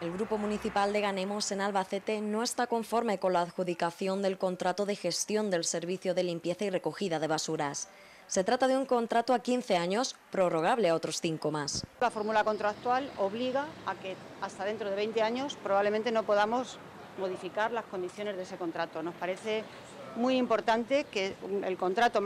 El Grupo Municipal de Ganemos en Albacete no está conforme con la adjudicación del contrato de gestión del servicio de limpieza y recogida de basuras. Se trata de un contrato a 15 años, prorrogable a otros 5 más. La fórmula contractual obliga a que hasta dentro de 20 años probablemente no podamos modificar las condiciones de ese contrato. Nos parece muy importante que el contrato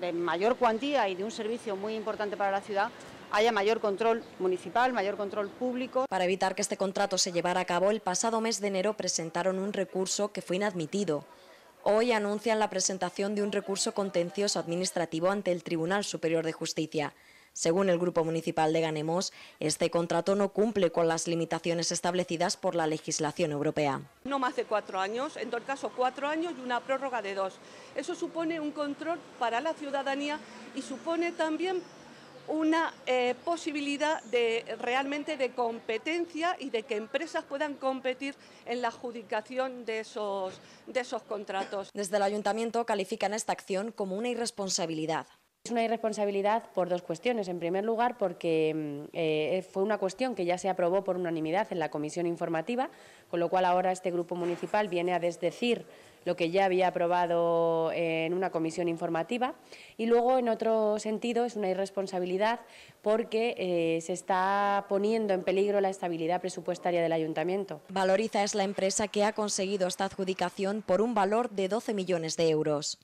de mayor cuantía y de un servicio muy importante para la ciudad haya mayor control municipal, mayor control público. Para evitar que este contrato se llevara a cabo, el pasado mes de enero presentaron un recurso que fue inadmitido. Hoy anuncian la presentación de un recurso contencioso administrativo ante el Tribunal Superior de Justicia. Según el Grupo Municipal de Ganemos, este contrato no cumple con las limitaciones establecidas por la legislación europea. No más de cuatro años, en todo caso cuatro años y una prórroga de dos. Eso supone un control para la ciudadanía y supone también una eh, posibilidad de realmente de competencia y de que empresas puedan competir en la adjudicación de esos, contratos. Desde el ayuntamiento califican esta acción como una irresponsabilidad. Es una irresponsabilidad por dos cuestiones. En primer lugar, porque mm, eh, fue una cuestión que ya se aprobó por unanimidad en la comisión informativa, con lo cual ahora este grupo municipal viene a desdecir lo que ya había aprobado en una comisión informativa. Y luego, en otro sentido, es una irresponsabilidad porque eh, se está poniendo en peligro la estabilidad presupuestaria del ayuntamiento. Valoriza es la empresa que ha conseguido esta adjudicación por un valor de 12 millones de euros.